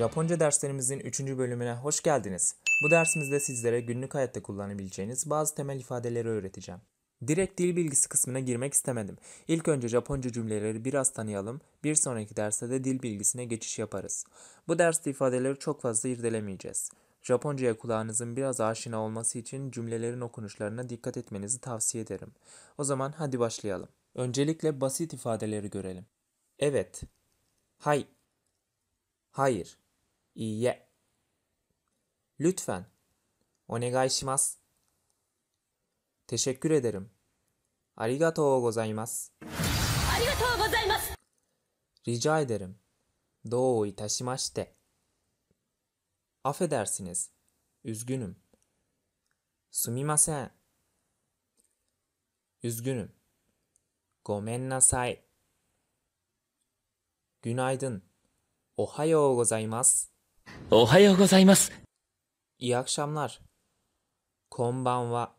Japonca derslerimizin 3. bölümüne hoş geldiniz. Bu dersimizde sizlere günlük hayatta kullanabileceğiniz bazı temel ifadeleri öğreteceğim. Direkt dil bilgisi kısmına girmek istemedim. İlk önce Japonca cümleleri biraz tanıyalım, bir sonraki derste de dil bilgisine geçiş yaparız. Bu derste ifadeleri çok fazla irdelemeyeceğiz. Japoncaya kulağınızın biraz aşina olması için cümlelerin okunuşlarına dikkat etmenizi tavsiye ederim. O zaman hadi başlayalım. Öncelikle basit ifadeleri görelim. Evet. Hay. Hayır. いいえ。ルトファン、お願いします。テシェクレデルン、ありがとうございます。ありがとうございます。リジャイデルン、どういたしまして。アフェダーシネス、ウズギヌン、すみません。ウズギヌン、ごめんなさい。グナイドン、おはようございます。İyi akşamlar. Konbanwa.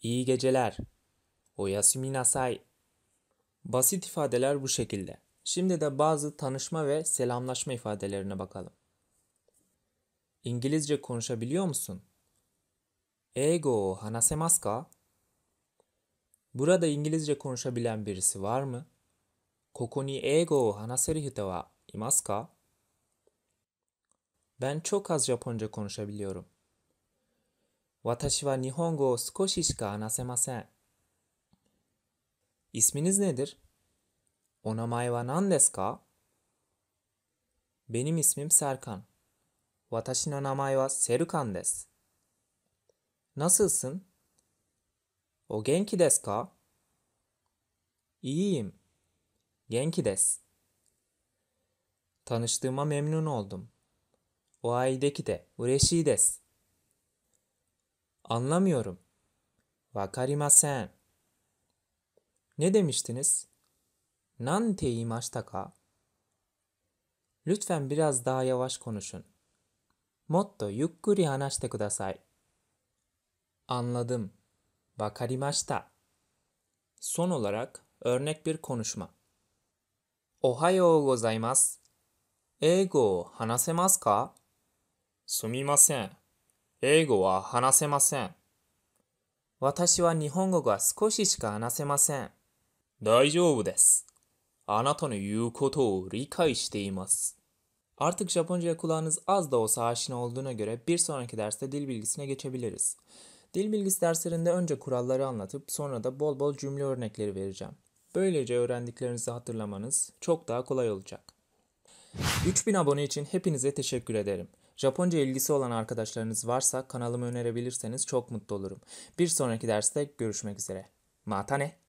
İyi geceler. Oyasumi nasai. Basit ifadeler bu şekilde. Şimdi de bazı tanışma ve selamlaşma ifadelerine bakalım. İngilizce konuşabiliyor musun? Ego hanasemasu ka? Burada İngilizce konuşabilen birisi var mı? Koko ni ego hanaseru hito wa imasu ka? Ben çok az Japonca konuşabiliyorum. Watashi wa Nihongo o sukoshi shika anasemasen. İsminiz nedir? Onamae wa nan desu ka? Benim ismim Serkan. Watashi no namae wa Serukan desu. Nasılsın? O genki desu ka? İyiyim. Genki desu. Tanıştığıma memnun oldum. お会いできて嬉しいです。Anlamıyorum. Wa karimasen. Ne demiştiniz? Nante imashita ka? Lütfen biraz daha yavaş konuşun. Motto yukkuri hanashite kudasai. Anladım. Wa karimashita. Son olarak örnek bir konuşma. おはようございます。英語を話せますかすみません。英語は話せません。私は日本語が少ししか話せません。大丈夫です。あなたの言うことを理解しています。Artık Japonca'ya kulağınız az da olsa aşina olduğuna göre bir sonraki derste dil bilgisine geçebiliriz. Dil bilgisi derslerinde önce kuralları anlatıp sonra da bol bol cümle örnekleri vereceğim. Böylece öğrendiklerinizi hatırlamanız çok daha kolay olacak. 3000 abone için hepinize teşekkür ederim. Japonca ilgisi olan arkadaşlarınız varsa kanalımı önerebilirseniz çok mutlu olurum. Bir sonraki derste görüşmek üzere. Matane.